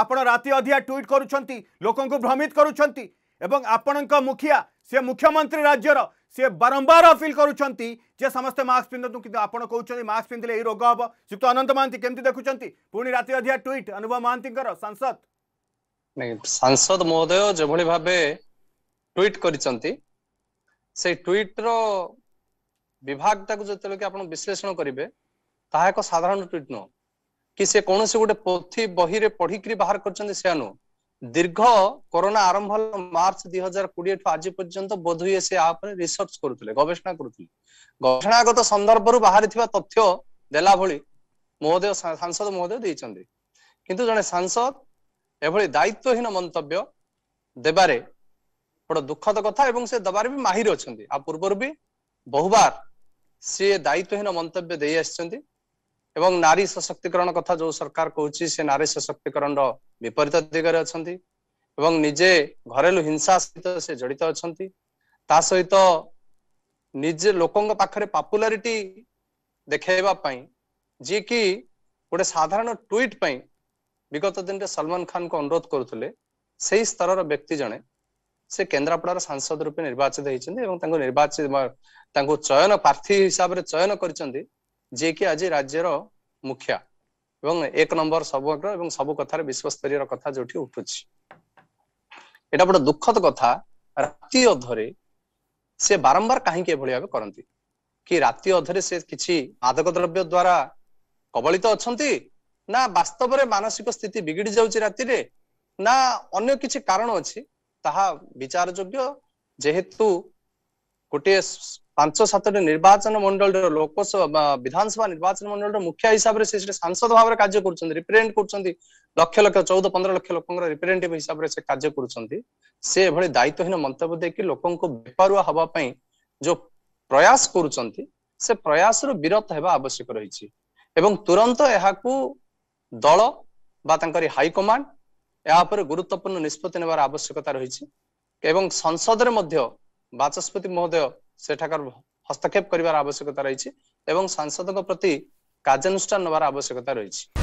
ଆପଣ ରାତି ଅଧିଆ ଟ୍ୱିଟ୍ କରୁଛନ୍ତି ଲୋକଙ୍କୁ ଭ୍ରମିତ କରୁଛନ୍ତି ଏବଂ ଆପଣଙ୍କ ମୁଖିଆ ସେ ମୁଖ୍ୟମନ୍ତ୍ରୀ ରାଜ୍ୟର ସେ ବାରମ୍ବାର ଅପିଲ୍ କରୁଛନ୍ତି ଯେ ସମସ୍ତେ ମାସ୍କ ପିନ୍ଧନ୍ତୁ କିନ୍ତୁ ଆପଣ କହୁଛନ୍ତି ମାସ୍କ ପିନ୍ଧିଲେ ଏହି ରୋଗ ହେବ ଶ୍ରୀଯୁକ୍ତ ଅନନ୍ତ ମହାନ୍ତି କେମିତି ଦେଖୁଛନ୍ତି ପୁଣି ରାତି ଅଧିଆ ଟ୍ୱିଟ୍ ଅନୁଭବ ମହାନ୍ତିଙ୍କର ସାଂସଦ ସାଂସଦ ମହୋଦୟ ଯେଭଳି ଭାବେ ଟ୍ୱିଟ୍ କରିଛନ୍ତି ସେଇ ଟ୍ୱିଟ୍ର ବିଭାଗଟାକୁ ଯେତେବେଳେ ଆପଣ ବିଶ୍ଳେଷଣ କରିବେ ତାହା ଏକ ସାଧାରଣ ଟ୍ୱିଟ୍ ନୁହଁ କି ସେ କୌଣସି ଗୋଟେ ପୋଥି ବହିରେ ପଢିକିରି ବାହାର କରିଛନ୍ତି ସେୟା ନୁହଁ ଦୀର୍ଘ କରୋନା ଆରମ୍ଭ ହେଲା ମାର୍ଚ୍ଚ ଦୁଇ ହଜାର କୋଡିଏ ଠୁ ଆଜି ପର୍ଯ୍ୟନ୍ତ ବୋଧ ହୁଏ ସେ ଆ ଉପରେ ରିସର୍ଚ୍ଚ କରୁଥିଲେ ଗବେଷଣା କରୁଥିଲେ ଗବେଷଣାଗତ ସନ୍ଦର୍ଭରୁ ବାହାରିଥିବା ତଥ୍ୟ ଦେଲା ଭଳି ମହୋଦୟ ସାଂସଦ ମହୋଦୟ ଦେଇଛନ୍ତି କିନ୍ତୁ ଜଣେ ସାଂସଦ ଏଭଳି ଦାୟିତ୍ୱହୀନ ମନ୍ତବ୍ୟ ଦେବାରେ ବଡ଼ ଦୁଃଖଦ କଥା ଏବଂ ସେ ଦେବାରେ ବି ମାହିର ଅଛନ୍ତି ଆ ପୂର୍ବରୁ ବି ବହୁବାର ସିଏ ଦାୟିତ୍ୱହୀନ ମନ୍ତବ୍ୟ ଦେଇ ଆସିଛନ୍ତି এবং ନାରୀ ସଶକ୍ତିକରଣ କଥା ଯୋଉ ସରକାର କହୁଛି ସେ ନାରୀ ସଶକ୍ତିକରଣର ବିପରୀତ ଦିଗରେ ଅଛନ୍ତି ଏବଂ ନିଜେ ଘରେଲୁ ହିଂସା ସହିତ ସେ ଜଡିତ ଅଛନ୍ତି ତା ସହିତ ନିଜେ ଲୋକଙ୍କ ପାଖରେ ପପୁଲାରିଟି ଦେଖାଇବା ପାଇଁ ଯିଏକି ଗୋଟେ ସାଧାରଣ ଟ୍ୱିଟ୍ ପାଇଁ ବିଗତ ଦିନରେ ସଲମାନ ଖାନଙ୍କୁ ଅନୁରୋଧ କରୁଥିଲେ ସେହି ସ୍ତରର ବ୍ୟକ୍ତି ଜଣେ ସେ କେନ୍ଦ୍ରାପଡ଼ାର ସାଂସଦ ରୂପେ ନିର୍ବାଚିତ ହେଇଛନ୍ତି ଏବଂ ତାଙ୍କୁ ନିର୍ବାଚିତ ତାଙ୍କୁ ଚୟନ ପ୍ରାର୍ଥୀ ହିସାବରେ ଚୟନ କରିଛନ୍ତି ଯିଏକି ଆଜି ରାଜ୍ୟର ମୁଖ୍ୟା ଏବଂ ଏକ ନମ୍ବର ସବଗ୍ର ଏବଂ ସବୁ କଥାରେ ବିଶ୍ୱସ୍ତରୀୟ କଥା ଯୋଉଠି ଉଠୁଛି ଏଟା ଗୋଟେ ଦୁଃଖଦ କଥା ରାତି ଅଧରେ ସେ ବାରମ୍ବାର କାହିଁକି ଏଭଳି ଭାବେ କରନ୍ତି କି ରାତି ଅଧରେ ସେ କିଛି ମାଦକ ଦ୍ରବ୍ୟ ଦ୍ଵାରା କବଳିତ ଅଛନ୍ତି ନା ବାସ୍ତବରେ ମାନସିକ ସ୍ଥିତି ବିଗିଡି ଯାଉଛି ରାତିରେ ନା ଅନ୍ୟ କିଛି କାରଣ ଅଛି ତାହା ବିଚାର ଯୋଗ୍ୟ ଯେହେତୁ ଗୋଟିଏ ପାଞ୍ଚ ସାତଟି ନିର୍ବାଚନ ମଣ୍ଡଳୀର ଲୋକସଭା ବିଧାନସଭା ନିର୍ବାଚନ ମଣ୍ଡଳୀର ମୁଖିଆ ହିସାବରେ ସେ ସେଠି ସାଂସଦ ଭାବରେ କାର୍ଯ୍ୟ କରୁଛନ୍ତି ରିପ୍ରେଜେଣ୍ଟ କରୁଛନ୍ତି ଲକ୍ଷ ଲକ୍ଷ ଚଉଦ ପନ୍ଦର ଲକ୍ଷ ଲୋକଙ୍କର ରିପ୍ରେଜେଣ୍ଟେଟିଭ ହିସାବରେ ସେ କାର୍ଯ୍ୟ କରୁଛନ୍ତି ସେ ଏଭଳି ଦାୟିତ୍ୱହୀନ ମନ୍ତବ୍ୟ ଦେଇକି ଲୋକଙ୍କୁ ବେପାରୁଆ ହବା ପାଇଁ ଯୋଉ ପ୍ରୟାସ କରୁଛନ୍ତି ସେ ପ୍ରୟାସରୁ ବିରତ ହେବା ଆବଶ୍ୟକ ରହିଛି ଏବଂ ତୁରନ୍ତ ଏହାକୁ ଦଳ ବା ତାଙ୍କର ହାଇକମାଣ୍ଡ ଏହା ଉପରେ ଗୁରୁତ୍ୱପୂର୍ଣ୍ଣ ନିଷ୍ପତ୍ତି ନେବାର ଆବଶ୍ୟକତା ରହିଛି ଏବଂ ସଂସଦରେ ମଧ୍ୟ ବାଚସ୍ପତି ମହୋଦୟ ସେଠାକାର ହସ୍ତକ୍ଷେପ କରିବାର ଆବଶ୍ୟକତା ରହିଛି ଏବଂ ସାଂସଦଙ୍କ ପ୍ରତି କାର୍ଯ୍ୟାନୁଷ୍ଠାନ ନେବାର ଆବଶ୍ୟକତା ରହିଛି